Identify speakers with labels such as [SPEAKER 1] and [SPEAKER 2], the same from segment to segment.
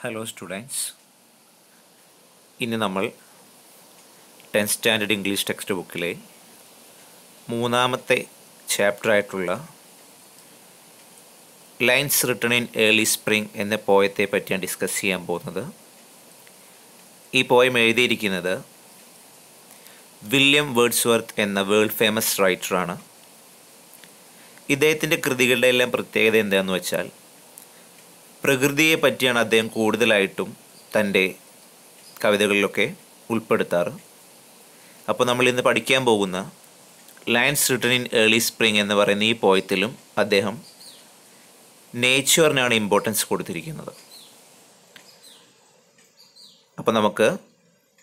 [SPEAKER 1] Hello students ഇന്ന് നമ്മൾ ten standard English text ബുക്കിലെ മൂന്നാമത്തെ ചാപ്റ്റർ ആയിട്ടുള്ള lines written in early spring എന്ന പോയത്തെ പറ്റിയാണ് ഡിസ്കസ് ചെയ്യാൻ പോകുന്നത് ഈ പോയം എഴുതിയിരിക്കുന്നത് വില്യം വേർഡ്സ്വർത്ത് എന്ന വേൾഡ് ഫേമസ് റൈറ്ററാണ് ഇദ്ദേഹത്തിൻ്റെ കൃതികളുടെ എല്ലാം പ്രത്യേകത എന്താണെന്ന് വെച്ചാൽ പ്രകൃതിയെ പറ്റിയാണ് അദ്ദേഹം കൂടുതലായിട്ടും തൻ്റെ കവിതകളിലൊക്കെ ഉൾപ്പെടുത്താറ് അപ്പോൾ നമ്മൾ ഇന്ന് പഠിക്കാൻ പോകുന്ന lines written in early spring എന്ന് പറയുന്ന ഈ പോയത്തിലും അദ്ദേഹം നേച്ചറിനാണ് ഇമ്പോർട്ടൻസ് കൊടുത്തിരിക്കുന്നത് അപ്പോൾ നമുക്ക്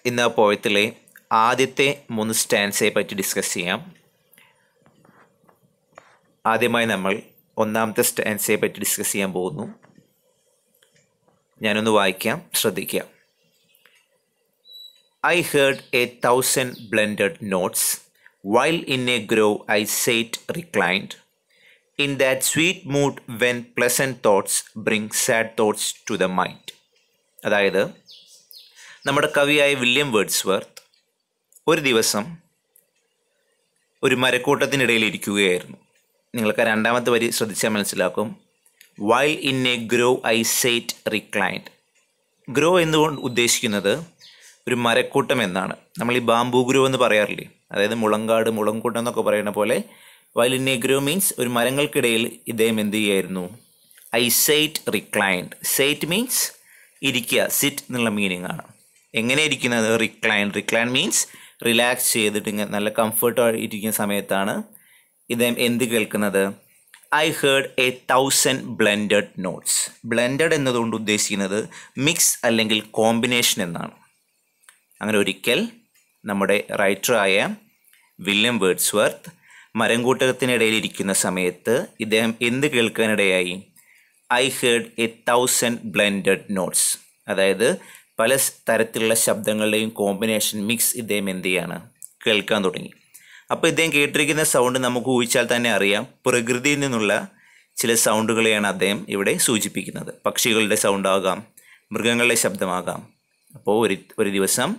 [SPEAKER 1] ഇന്ന് ആ പോയത്തിലെ ആദ്യത്തെ മൂന്ന് സ്റ്റാൻസയെ പറ്റി ഡിസ്കസ് ചെയ്യാം ആദ്യമായി നമ്മൾ ഒന്നാമത്തെ സ്റ്റാൻസയെ പറ്റി ഡിസ്കസ് ചെയ്യാൻ പോകുന്നു ഞാനൊന്ന് വായിക്കാം ശ്രദ്ധിക്കുക I heard a thousand blended notes while in a grove I sat reclined in that sweet mood when pleasant thoughts bring sad thoughts to the mind അതായത് നമ്മുടെ കവിയായ വില്യം വേർഡ്സ് വർത്ത് ഒരു ദിവസം ഒരു മരക്കൂട്ടത്തിനിടയിൽ ഇരിക്കുകയായിരുന്നു നിങ്ങൾക്ക് രണ്ടാമത്തെ വരി ശ്രദ്ധിച്ചാൽ മനസ്സിലാക്കും while in a grove I sat reclined grove എന്നുകൊണ്ട് ഉദ്ദേശിക്കുന്നത് ഒരു മരക്കൂട്ടം എന്നാണ് നമ്മൾ ഈ ബാംബു ഗ്രോ എന്ന് പറയാറില്ലേ അതായത് മുളങ്കാട് മുളങ്കൂട്ടം എന്നൊക്കെ പറയുന്ന പോലെ while in a grove means ഒരു മരങ്ങൾക്കിടയിൽ ഇദ്ദേഹം എന്ത് ചെയ്യായിരുന്നു I sat reclined sat means ഇരിക്കുക സിറ്റ് എന്നുള്ള മീനിങ് ആണ് എങ്ങനെ ഇരിക്കുന്നത് റിക്ലൈൻ റിക്ലൈൻ മീൻസ് റിലാക്സ് ചെയ്തിട്ട് ഇങ്ങനെ നല്ല കംഫർട്ടായി ഇരിക്കുന്ന സമയത്താണ് ഇദ്ദേഹം എന്ത് കേൾക്കുന്നത് I heard a thousand blended notes blended എന്നതുകൊണ്ട് ഉദ്ദേശിക്കുന്നത് മിക്സ് അല്ലെങ്കിൽ കോമ്പിനേഷൻ എന്നാണ് അങ്ങനെ ഒരിക്കൽ നമ്മുടെ റൈറ്ററായ വില്യം വേർഡ്സ് വർത്ത് മരംകൂട്ടത്തിനിടയിൽ ഇരിക്കുന്ന സമയത്ത് ഇദ്ദേഹം എന്ത് കേൾക്കാനിടയായി I heard a thousand blended notes അതായത് പല തരത്തിലുള്ള ശബ്ദങ്ങളുടെയും കോമ്പിനേഷൻ മിക്സ് ഇദ്ദേഹം എന്ത് ചെയ്യാണ് കേൾക്കാൻ തുടങ്ങി അപ്പോൾ ഇദ്ദേഹം കേട്ടിരിക്കുന്ന സൗണ്ട് നമുക്ക് ഊഹിച്ചാൽ തന്നെ അറിയാം പ്രകൃതിയിൽ നിന്നുള്ള ചില സൗണ്ടുകളെയാണ് അദ്ദേഹം ഇവിടെ സൂചിപ്പിക്കുന്നത് പക്ഷികളുടെ സൗണ്ടാകാം മൃഗങ്ങളുടെ ശബ്ദമാകാം അപ്പോൾ ഒരു ഒരു ദിവസം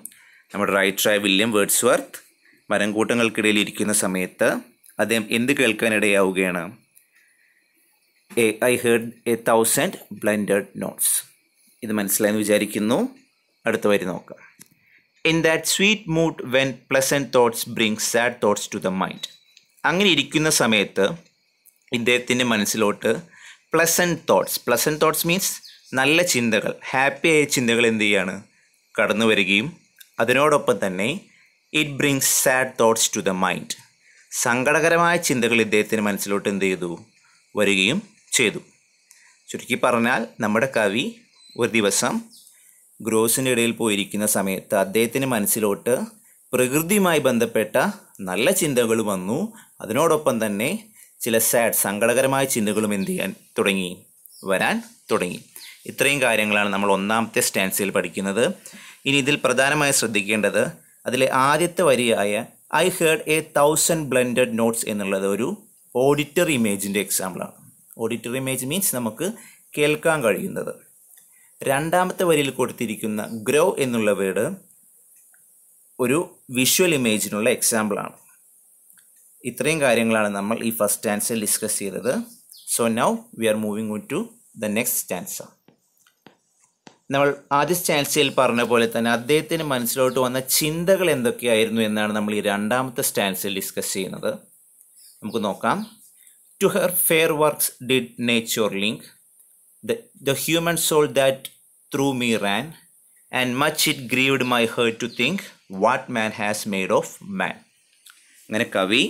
[SPEAKER 1] നമ്മുടെ റൈറ്ററായ വില്യം വേർഡ്സ്വർത്ത് മരംകൂട്ടങ്ങൾക്കിടയിൽ ഇരിക്കുന്ന സമയത്ത് അദ്ദേഹം എന്ത് കേൾക്കാനിടയാവുകയാണ് a I heard a thousand blind notes ഇത് മനസ്സിലായെന്ന് വിചാരിക്കുന്നു അടുത്ത വരി നോക്കാം in that sweet mood when pleasant thoughts brings sad thoughts to the mind അങ്ങനെ ഇരിക്കുന്ന സമയത്ത് ഇദ്ദേഹത്തിൻ്റെ മനസ്സിലോട്ട് pleasant thoughts pleasant thoughts means നല്ല ചിന്തകൾ ഹാപ്പിയായ ചിന്തകൾ എന്ത് ചെയ്യാണ് കടന്നു വരികയും അതിനോടൊപ്പം തന്നെ it brings sad thoughts to the mind സങ്കടകരമായ ചിന്തകൾ ഇദ്ദേഹത്തിൻ്റെ മനസ്സിലോട്ട് എന്ത് ചെയ്തു വരികയും ചെയ്തു ചുരുക്കി പറഞ്ഞാൽ നമ്മുടെ കവി ഒരു ദിവസം ഗ്രോസിൻ്റെ ഇടയിൽ പോയിരിക്കുന്ന സമയത്ത് അദ്ദേഹത്തിൻ്റെ മനസ്സിലോട്ട് പ്രകൃതിയുമായി ബന്ധപ്പെട്ട നല്ല ചിന്തകൾ വന്നു അതിനോടൊപ്പം തന്നെ ചില സാഡ് സങ്കടകരമായ ചിന്തകളും എന്ത് ചെയ്യാൻ തുടങ്ങി വരാൻ തുടങ്ങി ഇത്രയും കാര്യങ്ങളാണ് നമ്മൾ ഒന്നാമത്തെ സ്റ്റാൻസിൽ പഠിക്കുന്നത് ഇനി ഇതിൽ പ്രധാനമായി ശ്രദ്ധിക്കേണ്ടത് അതിലെ ആദ്യത്തെ വരിയായ I heard a thousand blended notes എന്നുള്ളത് ഒരു ഓഡിറ്റർ ഇമേജിൻ്റെ എക്സാമ്പിളാണ് ഓഡിറ്റർ ഇമേജ് മീൻസ് നമുക്ക് കേൾക്കാൻ കഴിയുന്നത് രണ്ടാമത്തെ വരിയിൽ കൊടുത്തിരിക്കുന്ന ഗ്രോ എന്നുള്ള വേർഡ് ഒരു വിഷ്വൽ ഇമേജിനുള്ള എക്സാമ്പിളാണ് ഇത്രയും കാര്യങ്ങളാണ് നമ്മൾ ഈ ഫസ്റ്റ് സ്റ്റാൻസിൽ ഡിസ്കസ് ചെയ്തത് so now we are moving on to the next stanza നമ്മൾ ആദ്യ സ്റ്റാൻസയിൽ പറഞ്ഞ പോലെ തന്നെ അദ്ദേഹത്തിന് മനസ്സിലോട്ട് വന്ന ചിന്തകൾ എന്തൊക്കെയായിരുന്നു എന്നാണ് നമ്മൾ ഈ രണ്ടാമത്തെ സ്റ്റാൻസിൽ ഡിസ്കസ് ചെയ്യുന്നത് നമുക്ക് നോക്കാം to her fair works did nature link the, the human soul that through me ran, and much it grieved my heart to think what man has made of man. അങ്ങനെ കവി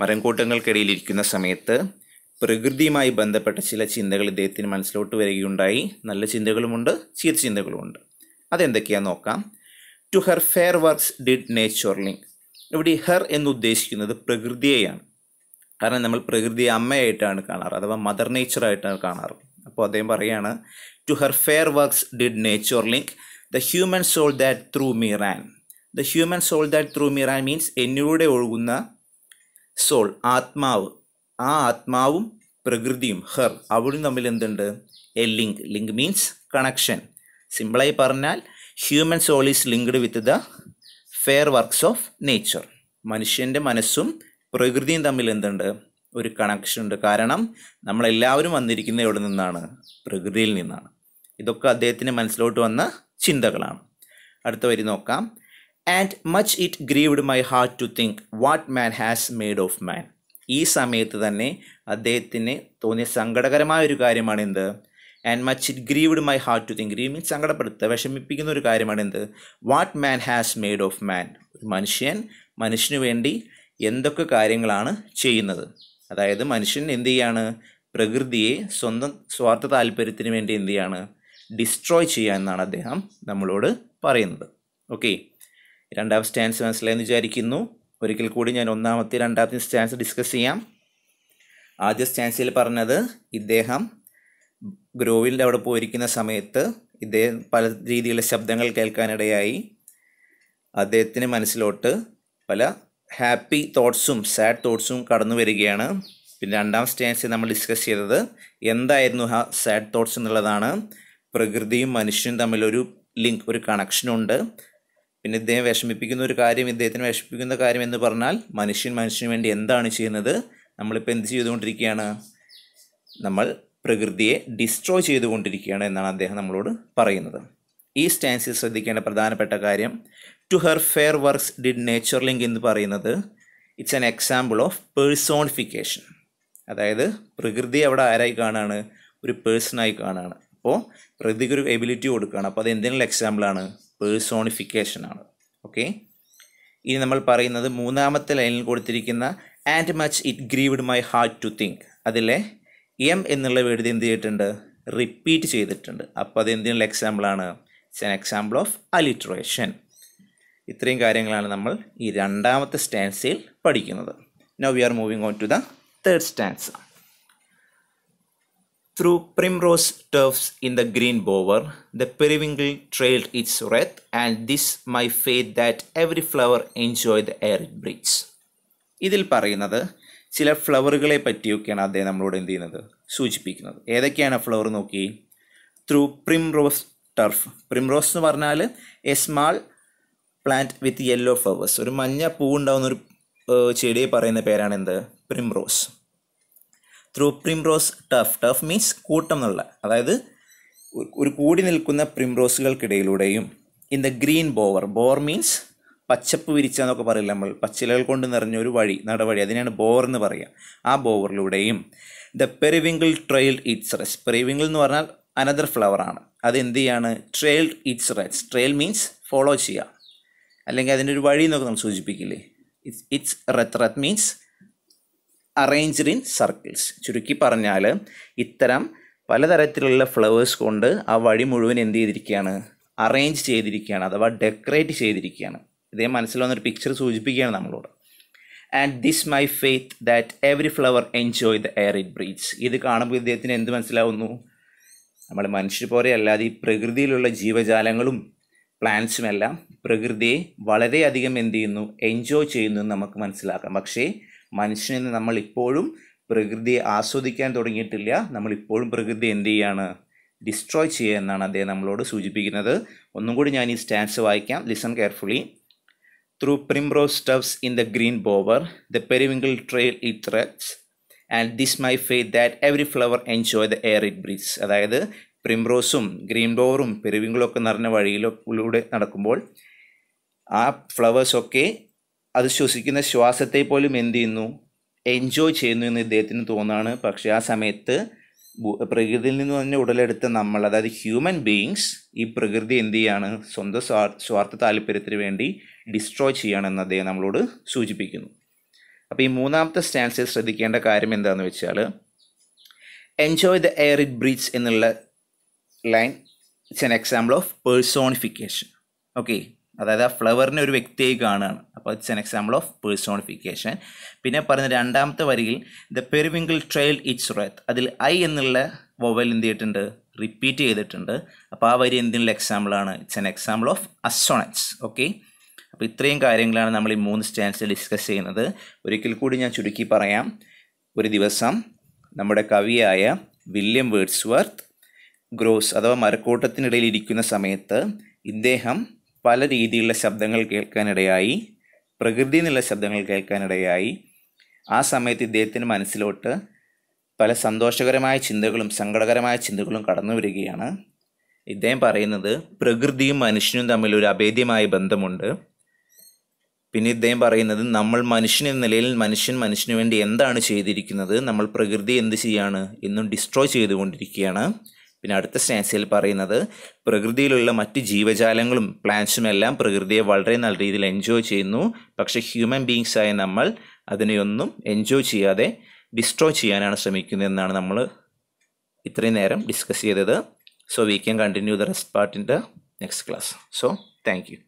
[SPEAKER 1] മരംകൂട്ടങ്ങൾക്കിടയിലിരിക്കുന്ന സമയത്ത് പ്രകൃതിയുമായി ബന്ധപ്പെട്ട ചില ചിന്തകൾ ഇദ്ദേഹത്തിന് മനസ്സിലോട്ട് വരികയുണ്ടായി നല്ല ചിന്തകളുമുണ്ട് ചീത്ത ചിന്തകളുമുണ്ട് അതെന്തൊക്കെയാ നോക്കാം to her fair works did nature link ഇവിടെ ഹെർ എന്ന് ഉദ്ദേശിക്കുന്നത് പ്രകൃതിയെയാണ് കാരണം നമ്മൾ പ്രകൃതിയെ അമ്മയായിട്ടാണ് കാണാറ് അഥവാ മദർ നേച്ചറായിട്ടാണ് കാണാറ് അപ്പോൾ അദ്ദേഹം പറയുകയാണ് to her fair works did nature link the human soul that through me ran the human soul that through me ran means എന്നിലൂടെ ഒഴുകുന്ന സോൾ ആത്മാവ് ആ ആത്മാവും പ്രകൃതിയും ഹെർ അവളും തമ്മിൽ എന്തുണ്ട് a link link means connection സിമ്പിളായി പറഞ്ഞാൽ human soul is linked with the fair works of nature മനുഷ്യൻ്റെ മനസ്സും പ്രകൃതിയും തമ്മിൽ എന്തുണ്ട് ഒരു കണക്ഷൻ ഉണ്ട് കാരണം നമ്മളെല്ലാവരും വന്നിരിക്കുന്നത് എവിടെ നിന്നാണ് പ്രകൃതിയിൽ നിന്നാണ് ഇതൊക്കെ അദ്ദേഹത്തിൻ്റെ മനസ്സിലോട്ട് വന്ന ചിന്തകളാണ് അടുത്ത വരി നോക്കാം and much it grieved my heart to think what man has made of man ഈ സമയത്ത് തന്നെ അദ്ദേഹത്തിന് തോന്നിയ സങ്കടകരമായ ഒരു കാര്യമാണ് എന്ത് and much it grieved my heart to think grieve means സങ്കടപ്പെടുത്തുക വിഷമിപ്പിക്കുന്ന ഒരു കാര്യമാണ് എന്ത് what man has made of man ഒരു മനുഷ്യൻ മനുഷ്യനു വേണ്ടി എന്തൊക്കെ കാര്യങ്ങളാണ് ചെയ്യുന്നത് അതായത് മനുഷ്യൻ എന്ത് ചെയ്യാണ് പ്രകൃതിയെ സ്വന്തം സ്വാർത്ഥ താല്പര്യത്തിന് വേണ്ടി എന്ത് ചെയ്യാണ് ഡിസ്ട്രോയ് ചെയ്യുക എന്നാണ് അദ്ദേഹം നമ്മളോട് പറയുന്നത് ഓക്കെ രണ്ടാം സ്റ്റാൻസ് മനസ്സിലായെന്ന് വിചാരിക്കുന്നു ഒരിക്കൽ കൂടി ഞാൻ ഒന്നാമത്തെ രണ്ടാമത്തെ സ്റ്റാൻസ് ഡിസ്കസ് ചെയ്യാം ആദ്യ സ്റ്റാൻസിൽ പറഞ്ഞത് ഇദ്ദേഹം ഗ്രോവിൻ്റെ അവിടെ പോയിരിക്കുന്ന സമയത്ത് ഇദ്ദേഹം പല രീതിയിലുള്ള ശബ്ദങ്ങൾ കേൾക്കാനിടയായി അദ്ദേഹത്തിന് മനസ്സിലോട്ട് പല ഹാപ്പി തോട്ട്സും സാഡ് തോട്ട്സും കടന്നു വരികയാണ് പിന്നെ രണ്ടാം സ്റ്റാൻസിൽ നമ്മൾ ഡിസ്കസ് ചെയ്തത് എന്തായിരുന്നു ആ സാഡ് തോട്ട്സ് എന്നുള്ളതാണ് പ്രകൃതിയും മനുഷ്യനും തമ്മിലൊരു ലിങ്ക് ഒരു കണക്ഷനുണ്ട് പിന്നെ ഇദ്ദേഹം വിഷമിപ്പിക്കുന്ന ഒരു കാര്യം ഇദ്ദേഹത്തിന് വിഷമിപ്പിക്കുന്ന കാര്യം എന്ന് പറഞ്ഞാൽ മനുഷ്യൻ മനുഷ്യന് വേണ്ടി എന്താണ് ചെയ്യുന്നത് നമ്മളിപ്പോൾ എന്ത് ചെയ്തുകൊണ്ടിരിക്കുകയാണ് നമ്മൾ പ്രകൃതിയെ ഡിസ്ട്രോയ് ചെയ്തുകൊണ്ടിരിക്കുകയാണ് എന്നാണ് അദ്ദേഹം നമ്മളോട് പറയുന്നത് ഈ സ്റ്റാൻസിൽ ശ്രദ്ധിക്കേണ്ട പ്രധാനപ്പെട്ട കാര്യം to her fair works did nature link എന്ന് പറയുന്നത് it's an example of personification അതായത് പ്രകൃതി അവിടെ ആരായി കാണാണ് ഒരു പേഴ്സണായി കാണാണ് അപ്പോൾ പ്രകൃതിക്ക് ഒരു എബിലിറ്റി കൊടുക്കുകയാണ് അപ്പോൾ അത് എന്തിനുള്ള എക്സാമ്പിളാണ് പേഴ്സോണിഫിക്കേഷനാണ് ഓക്കെ ഇനി നമ്മൾ പറയുന്നത് മൂന്നാമത്തെ ലൈനിൽ കൊടുത്തിരിക്കുന്ന and much it grieved my heart to think അതിലെ എം എന്നുള്ള വേർഡ് എന്ത് ചെയ്തിട്ടുണ്ട് റിപ്പീറ്റ് ചെയ്തിട്ടുണ്ട് അപ്പോൾ അത് എന്തിനുള്ള എക്സാമ്പിളാണ് it's an example of alliteration ഇത്രയും കാര്യങ്ങളാണ് നമ്മൾ ഈ രണ്ടാമത്തെ സ്റ്റാൻസയിൽ പഠിക്കുന്നത് now we are moving on to the third stanza through primrose tufts in the green bower the periwinkle trailed its wreath and this my faith that every flower enjoy the air it breathes ഇതിൽ പറയുന്നത് ചില ഫ്ലവറുകളെ പറ്റിയൊക്കെയാണ് അദ്ദേഹം നമ്മളോട് എന്ത് ചെയ്യുന്നത് സൂചിപ്പിക്കുന്നത് ഏതൊക്കെയാണ് flower നോക്കി through primrose turf primrose എന്ന് പറഞ്ഞാൽ a small plant with yellow flowers ഒരു മഞ്ഞ പൂ ഉണ്ടാകുന്ന ഒരു ചെടിയെ പറയുന്ന പേരാണ് എന്ത് primrose through primrose tuft tuft means കൂട്ടം എന്നുള്ള അതായത് ഒരു കൂടി നിൽക്കുന്ന പ്രിംറോസുകൾക്കിടയിലൂടെയും in the green bower bower means പച്ചപ്പ് വിരിച്ച എന്നൊക്കെ പറയില്ല നമ്മൾ പച്ചിലകൾ കൊണ്ട് നിറഞ്ഞ ഒരു വഴി നടവഴി അതിനെയാണ് ബോർ എന്ന് പറയുക ആ ബോവറിലൂടെയും the periwinkle trail its wreaths periwinkle എന്ന് പറഞ്ഞാൽ അനദർ ഫ്ലവറാണ് അത് എന്ത് ചെയ്യാണ് trail its wreaths trail means follow ചെയ്യുക അല്ലെങ്കിൽ അതിൻ്റെ ഒരു വഴി എന്നൊക്കെ നമ്മൾ സൂചിപ്പിക്കില്ലേ its its wreath wreath means arranged in circles ചുരുക്കി പറഞ്ഞാൽ ഇത്തരം പലതരത്തിലുള്ള ഫ്ലവേഴ്സ് കൊണ്ട് ആ വഴി മുഴുവൻ എന്ത് ചെയ്തിരിക്കുകയാണ് അറേഞ്ച് ചെയ്തിരിക്കുകയാണ് അഥവാ ഡെക്കറേറ്റ് ചെയ്തിരിക്കുകയാണ് ഇതേ മനസ്സിൽ വന്നൊരു പിക്ചർ സൂചിപ്പിക്കുകയാണ് നമ്മളോട് and this my faith that every flower enjoy the air it breathe ഇത് കാണുമ്പോൾ ഇദ്ദേഹത്തിന് എന്ത് മനസ്സിലാവുന്നു നമ്മൾ മനുഷ്യർ പോലെ അല്ലാതെ ഈ പ്രകൃതിയിലുള്ള ജീവജാലങ്ങളും പ്ലാന്റ്സും എല്ലാം പ്രകൃതിയെ വളരെയധികം എന്ത് ചെയ്യുന്നു എൻജോയ് ചെയ്യുന്നു എന്ന് നമുക്ക് മനസ്സിലാക്കാം പക്ഷേ മനുഷ്യനെ നമ്മൾ ഇപ്പോഴും പ്രകൃതിയെ ആസ്വദിക്കാൻ തുടങ്ങിയിട്ടില്ല നമ്മൾ ഇപ്പോഴും പ്രകൃതി എന്ത് ചെയ്യാണ് ഡിസ്ട്രോയ് ചെയ്യുക എന്നാണ് അദ്ദേഹം നമ്മളോട് സൂചിപ്പിക്കുന്നത് ഒന്നും കൂടി ഞാൻ ഈ സ്റ്റാൻസ് വായിക്കാം listen carefully through primrose tufts in the green bower the periwinkle trail it wreaths and this my faith that every flower enjoy the air it breathes അതായത് പ്രിംറോസും ഗ്രീൻ ഡോറും പെരുവിങ്കളൊക്കെ നിറഞ്ഞ വഴിയിലൂടെ നടക്കുമ്പോൾ ആ ഫ്ലവേഴ്സൊക്കെ അത് ശ്വസിക്കുന്ന ശ്വാസത്തെ പോലും എന്ത് ചെയ്യുന്നു എൻജോയ് ചെയ്യുന്നു എന്ന് ഇദ്ദേഹത്തിന് തോന്നാണ് പക്ഷേ ആ സമയത്ത് പ്രകൃതിയിൽ നിന്ന് തന്നെ ഉടലെടുത്ത നമ്മൾ അതായത് ഹ്യൂമൻ ബീയിങ്സ് ഈ പ്രകൃതി എന്ത് ചെയ്യാണ് സ്വന്തം സ്വാർത്ഥ താല്പര്യത്തിന് വേണ്ടി ഡിസ്ട്രോയ് ചെയ്യുകയാണെന്ന് അദ്ദേഹം നമ്മളോട് സൂചിപ്പിക്കുന്നു അപ്പോൾ ഈ മൂന്നാമത്തെ സ്റ്റാൻസിൽ ശ്രദ്ധിക്കേണ്ട കാര്യം എന്താണെന്ന് വെച്ചാൽ enjoy the air it breathes എന്നുള്ള line it's an example of personification okay അതായത് ആ ഫ്ലവറിനെ ഒരു വ്യക്തിയായി കാണുകയാണ് അപ്പോൾ it's an example of personification പിന്നെ പറഞ്ഞ രണ്ടാമത്തെ വരിയിൽ the periwinkle trail its wreath അതിൽ ഐ എന്നുള്ള വൊവൽ എന്ത് ചെയ്തിട്ടുണ്ട് റിപ്പീറ്റ് ചെയ്തിട്ടുണ്ട് അപ്പോൾ ആ വരി എന്തിനുള്ള എക്സാമ്പിളാണ് it's an example of assonance okay അപ്പോൾ ഇത്രയും കാര്യങ്ങളാണ് നമ്മൾ ഈ മൂന്ന് സ്റ്റാൻസിൽ ഡിസ്കസ് ചെയ്യുന്നത് ഒരിക്കൽ കൂടി ഞാൻ ചുരുക്കി പറയാം ഒരു ദിവസം നമ്മുടെ കവിയായ വില്യം വേഡ്സ്വർത്ത് ഗ്രോസ് അഥവാ മരക്കൂട്ടത്തിനിടയിൽ ഇരിക്കുന്ന സമയത്ത് ഇദ്ദേഹം പല രീതിയിലുള്ള ശബ്ദങ്ങൾ കേൾക്കാനിടയായി പ്രകൃതിയിൽ നിന്നുള്ള ശബ്ദങ്ങൾ കേൾക്കാനിടയായി ആ സമയത്ത് ഇദ്ദേഹത്തിൻ്റെ മനസ്സിലോട്ട് പല സന്തോഷകരമായ ചിന്തകളും സങ്കടകരമായ ചിന്തകളും കടന്നു വരികയാണ് ഇദ്ദേഹം പറയുന്നത് പ്രകൃതിയും മനുഷ്യനും തമ്മിൽ ഒരു അഭേദ്യമായ ബന്ധമുണ്ട് പിന്നെ ഇദ്ദേഹം പറയുന്നത് നമ്മൾ മനുഷ്യൻ എന്ന നിലയിൽ മനുഷ്യൻ മനുഷ്യന് വേണ്ടി എന്താണ് ചെയ്തിരിക്കുന്നത് നമ്മൾ പ്രകൃതി എന്ത് ചെയ്യാണ് എന്നും ഡിസ്ട്രോയ് ചെയ്തുകൊണ്ടിരിക്കുകയാണ് പിന്നെ അടുത്ത സ്റ്റാൻസിയിൽ പറയുന്നത് പ്രകൃതിയിലുള്ള മറ്റ് ജീവജാലങ്ങളും പ്ലാന്റ്സും എല്ലാം പ്രകൃതിയെ വളരെ നല്ല രീതിയിൽ എൻജോയ് ചെയ്യുന്നു പക്ഷേ ഹ്യൂമൻ ബീങ്സായ നമ്മൾ അതിനെയൊന്നും എൻജോയ് ചെയ്യാതെ ഡിസ്ട്രോയ് ചെയ്യാനാണ് ശ്രമിക്കുന്നത് എന്നാണ് നമ്മൾ ഇത്രയും നേരം ഡിസ്കസ് ചെയ്തത് so we can continue the rest part in the next class so thank U